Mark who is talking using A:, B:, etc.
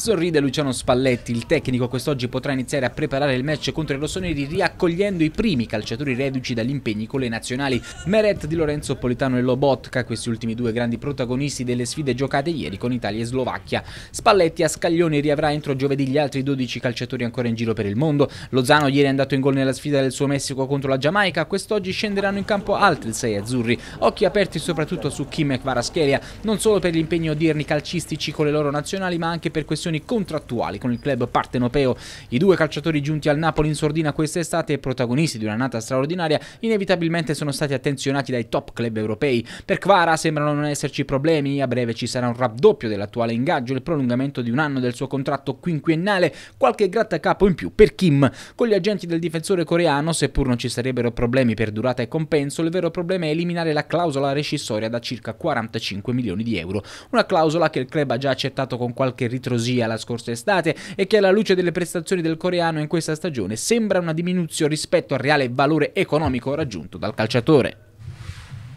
A: Sorride Luciano Spalletti, il tecnico quest'oggi potrà iniziare a preparare il match contro i rossoneri riaccogliendo i primi calciatori reduci dagli impegni con le nazionali. Meret di Lorenzo Politano e Lobotka, questi ultimi due grandi protagonisti delle sfide giocate ieri con Italia e Slovacchia. Spalletti a Scaglioni riavrà entro giovedì gli altri 12 calciatori ancora in giro per il mondo. Lozano ieri è andato in gol nella sfida del suo Messico contro la Giamaica, quest'oggi scenderanno in campo altri 6 azzurri. Occhi aperti soprattutto su Kim e Kvarascheria, non solo per gli impegni odierni calcistici con le loro nazionali ma anche per questioni condizioni contrattuali con il club partenopeo. I due calciatori giunti al Napoli in sordina quest'estate e protagonisti di una nata straordinaria inevitabilmente sono stati attenzionati dai top club europei. Per Kvara sembrano non esserci problemi, a breve ci sarà un raddoppio dell'attuale ingaggio e il prolungamento di un anno del suo contratto quinquennale, qualche grattacapo in più per Kim. Con gli agenti del difensore coreano, seppur non ci sarebbero problemi per durata e compenso, il vero problema è eliminare la clausola rescissoria da circa 45 milioni di euro, una clausola che il club ha già accettato con qualche ritrosia via la scorsa estate e che alla luce delle prestazioni del coreano in questa stagione sembra una diminuzione rispetto al reale valore economico raggiunto dal calciatore.